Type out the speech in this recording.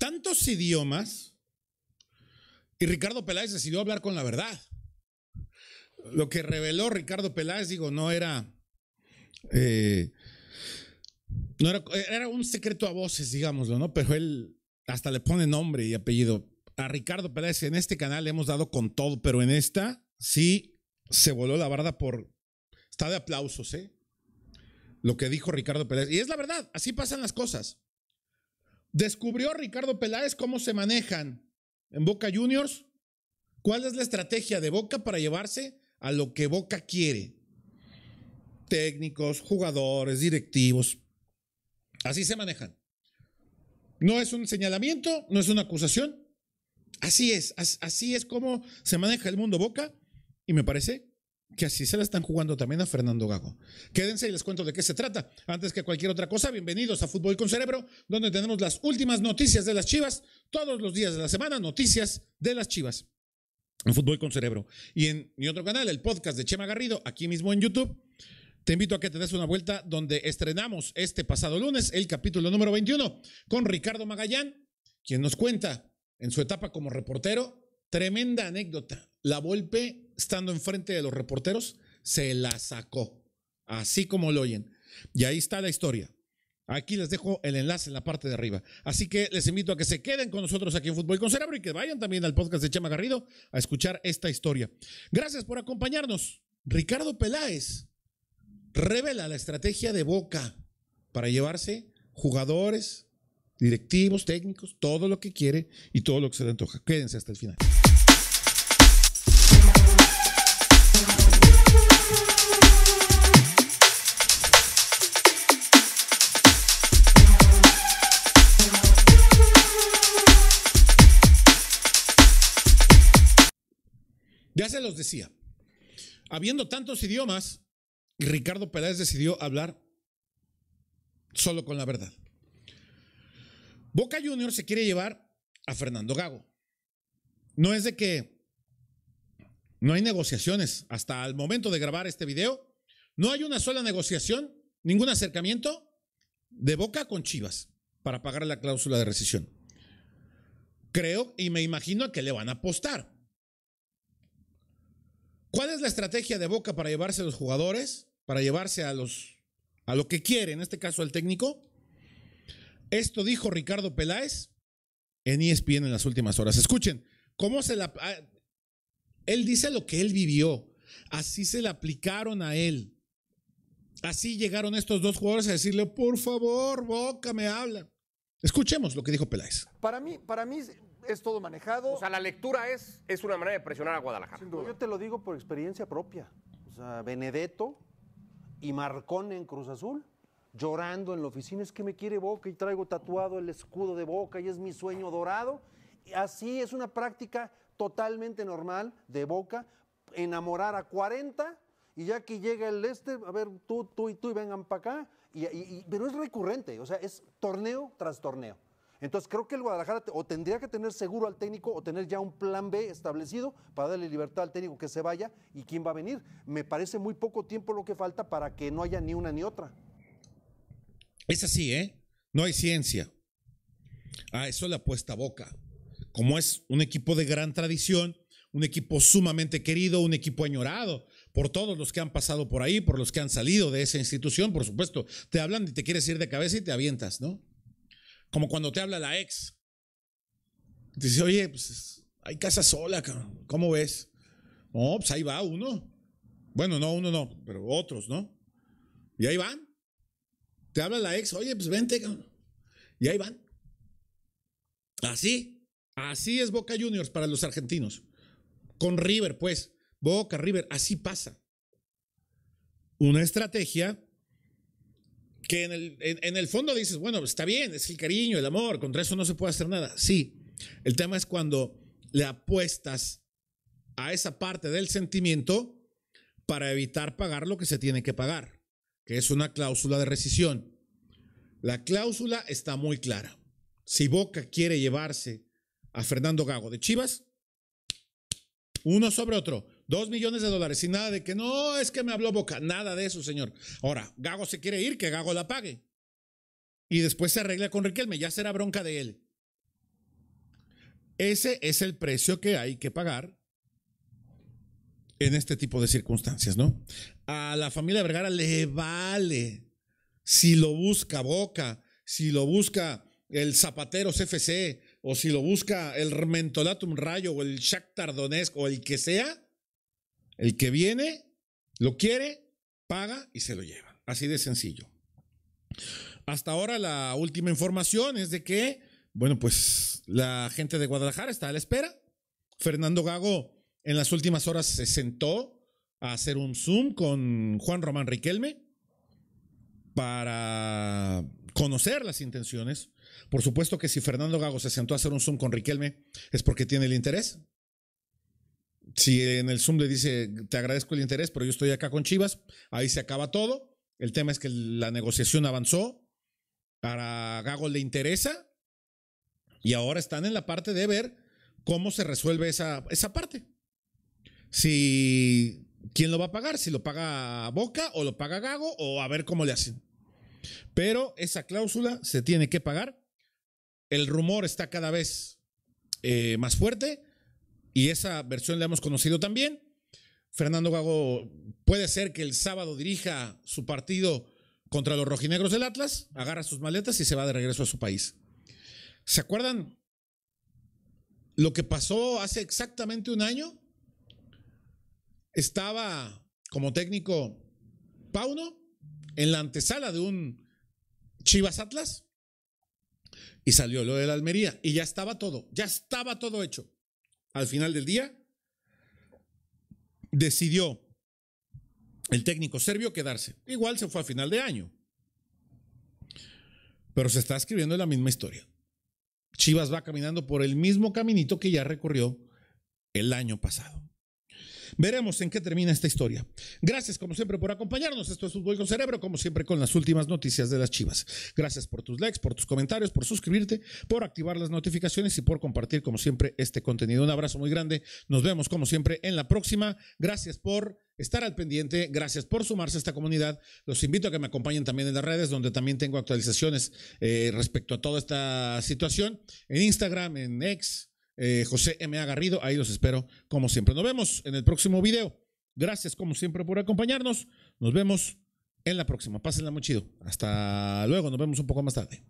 tantos idiomas y Ricardo Peláez decidió hablar con la verdad. Lo que reveló Ricardo Peláez, digo, eh, no era... era, un secreto a voces, digámoslo, ¿no? Pero él hasta le pone nombre y apellido. A Ricardo Peláez. en este canal le hemos dado con todo, pero en esta sí se voló la barda por. Está de aplausos, ¿eh? Lo que dijo Ricardo Peláez. Y es la verdad, así pasan las cosas. Descubrió Ricardo Peláez cómo se manejan en Boca Juniors, cuál es la estrategia de Boca para llevarse a lo que Boca quiere. Técnicos, jugadores, directivos. Así se manejan. No es un señalamiento, no es una acusación. Así es, así es como se maneja el mundo Boca y me parece que así se la están jugando también a Fernando Gago. Quédense y les cuento de qué se trata. Antes que cualquier otra cosa, bienvenidos a Fútbol con Cerebro, donde tenemos las últimas noticias de las Chivas, todos los días de la semana, noticias de las Chivas. En Fútbol con Cerebro. Y en mi otro canal, el podcast de Chema Garrido, aquí mismo en YouTube. Te invito a que te des una vuelta donde estrenamos este pasado lunes el capítulo número 21 con Ricardo Magallán, quien nos cuenta en su etapa como reportero tremenda anécdota la Volpe, estando enfrente de los reporteros, se la sacó. Así como lo oyen. Y ahí está la historia. Aquí les dejo el enlace en la parte de arriba. Así que les invito a que se queden con nosotros aquí en Fútbol con Cerebro y que vayan también al podcast de Chema Garrido a escuchar esta historia. Gracias por acompañarnos. Ricardo Peláez revela la estrategia de Boca para llevarse jugadores, directivos, técnicos, todo lo que quiere y todo lo que se le antoja. Quédense hasta el final. se los decía. Habiendo tantos idiomas, Ricardo Pérez decidió hablar solo con la verdad. Boca Juniors se quiere llevar a Fernando Gago. No es de que no hay negociaciones hasta el momento de grabar este video. No hay una sola negociación, ningún acercamiento de Boca con Chivas para pagar la cláusula de rescisión. Creo y me imagino que le van a apostar. ¿Cuál es la estrategia de Boca para llevarse a los jugadores? Para llevarse a los a lo que quiere, en este caso al técnico. Esto dijo Ricardo Peláez en ESPN en las últimas horas. Escuchen, cómo se la ah, él dice lo que él vivió. Así se le aplicaron a él. Así llegaron estos dos jugadores a decirle, por favor, Boca, me habla. Escuchemos lo que dijo Peláez. Para mí, para mí es todo manejado. O sea, la lectura es, es una manera de presionar a Guadalajara. Yo te lo digo por experiencia propia. O sea, Benedetto y Marcón en Cruz Azul llorando en la oficina, es que me quiere Boca y traigo tatuado el escudo de Boca y es mi sueño dorado. así es una práctica totalmente normal de Boca, enamorar a 40 y ya que llega el este, a ver, tú, tú y tú y vengan para acá, pero es recurrente, o sea, es torneo tras torneo. Entonces creo que el Guadalajara o tendría que tener seguro al técnico o tener ya un plan B establecido para darle libertad al técnico que se vaya y quién va a venir. Me parece muy poco tiempo lo que falta para que no haya ni una ni otra. Es así, ¿eh? No hay ciencia. Ah, eso la apuesta Boca. Como es un equipo de gran tradición, un equipo sumamente querido, un equipo añorado, por todos los que han pasado por ahí, por los que han salido de esa institución, por supuesto. Te hablan y te quieres ir de cabeza y te avientas, ¿no? Como cuando te habla la ex. Te dice, oye, pues hay casa sola, ¿cómo ves? No, pues ahí va uno. Bueno, no, uno no, pero otros, ¿no? Y ahí van. Te habla la ex, oye, pues vente. Y ahí van. Así, así es Boca Juniors para los argentinos. Con River, pues. Boca, River, así pasa. Una estrategia que en el, en, fondo dices, bueno, está bien, es el cariño, el amor, contra eso no se puede hacer nada. Sí, el tema es cuando le apuestas a esa parte del sentimiento para evitar pagar lo que se tiene que pagar, que es una cláusula de rescisión. La cláusula está muy clara. Si Boca quiere llevarse a Fernando Gago de Chivas, uno sobre otro, Dos millones de dólares, y nada de que no, es que me habló Boca, nada de eso, señor. Ahora, Gago se quiere ir, que Gago la pague. Y después se arregla con Riquelme, ya será bronca de él. Ese es el precio que hay que pagar en este tipo de circunstancias, ¿no? A la familia Vergara le vale si lo busca Boca, si lo busca el Zapatero CFC, o si lo busca el Mentolatum Rayo, o el Shakhtar Donetsk, o el que sea, el que viene, lo quiere, paga y se lo lleva. Así de sencillo. Hasta ahora la última información es de que, bueno, pues la gente de Guadalajara está a la espera. Fernando Gago en las últimas horas se sentó a hacer un Zoom con Juan Román Riquelme para conocer las intenciones. Por supuesto que si Fernando Gago se sentó a hacer un Zoom con Riquelme es porque tiene el interés si en el Zoom le dice, te agradezco el interés, pero yo estoy acá con Chivas, ahí se acaba todo. El tema es que la negociación avanzó, para Gago le interesa y ahora están en la parte de ver cómo se resuelve esa, esa parte. Si, ¿Quién lo va a pagar? Si lo paga Boca o lo paga Gago o a ver cómo le hacen. Pero esa cláusula se tiene que pagar. El rumor está cada vez eh, más fuerte y esa versión la hemos conocido también. Fernando Gago puede ser que el sábado dirija su partido contra los rojinegros del Atlas, agarra sus maletas y se va de regreso a su país. ¿Se acuerdan lo que pasó hace exactamente un año? Estaba como técnico Pauno en la antesala de un Chivas Atlas y salió lo de la Almería y ya estaba todo, ya estaba todo hecho al final del día, decidió el técnico serbio quedarse. Igual se fue a final de año. Pero se está escribiendo la misma historia. Chivas va caminando por el mismo caminito que ya recorrió el año pasado. Veremos en qué termina esta historia. Gracias, como siempre, por acompañarnos. Esto es Fútbol con Cerebro, como siempre, con las últimas noticias de las Chivas. Gracias por tus likes, por tus comentarios, por suscribirte, por activar las notificaciones y por compartir, como siempre, este contenido. Un abrazo muy grande. Nos vemos, como siempre, en la próxima. Gracias por estar al pendiente. Gracias por sumarse a esta comunidad. Los invito a que me acompañen también en las redes, donde también tengo actualizaciones eh, respecto a toda esta situación. En Instagram, en X, eh, José M. Agarrido. Ahí los espero, como siempre. Nos vemos en el próximo video. Gracias, como siempre, por acompañarnos. Nos vemos en la próxima. Pásenla muy chido. Hasta luego. Nos vemos un poco más tarde.